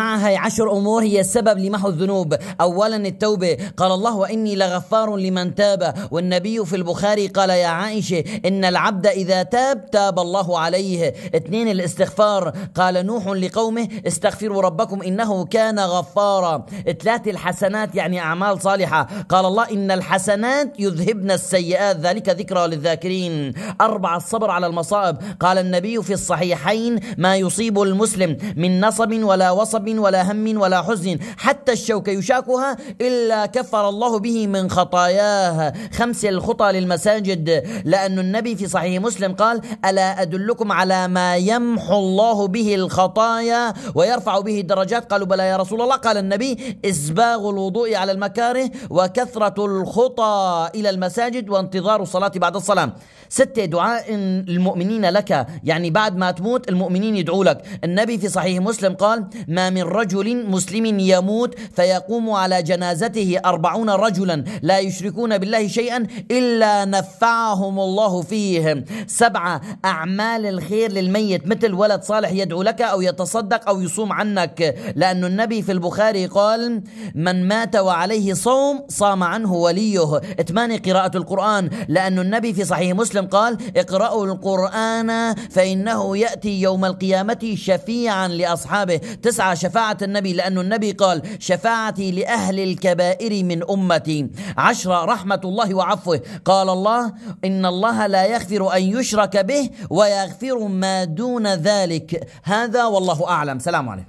معها آه، عشر أمور هي السبب لمحو الذنوب أولا التوبة قال الله وإني لغفار لمن تاب والنبي في البخاري قال يا عائشة إن العبد إذا تاب تاب الله عليه اثنين الاستغفار قال نوح لقومه استغفروا ربكم إنه كان غفارا ثلاثة الحسنات يعني أعمال صالحة قال الله إن الحسنات يذهبن السيئات ذلك ذكرى للذاكرين أربعة الصبر على المصائب قال النبي في الصحيحين ما يصيب المسلم من نصب ولا وصب ولا هم ولا حزن حتى الشوك يشاكها إلا كفر الله به من خطاياها خمس الخطى للمساجد لأن النبي في صحيح مسلم قال ألا أدلكم على ما يمحو الله به الخطايا ويرفع به الدرجات قالوا بلى يا رسول الله قال النبي إسباغ الوضوء على المكاره وكثرة الخطى إلى المساجد وانتظار الصلاة بعد الصلاة ستة دعاء المؤمنين لك يعني بعد ما تموت المؤمنين يدعوا لك النبي في صحيح مسلم قال ما من من رجل مسلم يموت فيقوم على جنازته أربعون رجلا لا يشركون بالله شيئا إلا نفعهم الله فيهم سبعة أعمال الخير للميت مثل ولد صالح يدعو لك أو يتصدق أو يصوم عنك لأن النبي في البخاري قال من مات وعليه صوم صام عنه وليه ثمانية قراءة القرآن لأن النبي في صحيح مسلم قال اقرأوا القرآن فإنه يأتي يوم القيامة شفيعا لأصحابه تسعة شفاعة النبي لأن النبي قال شفاعتي لأهل الكبائر من أمتي عشرة رحمة الله وعفوه قال الله إن الله لا يغفر أن يشرك به ويغفر ما دون ذلك هذا والله أعلم سلام عليكم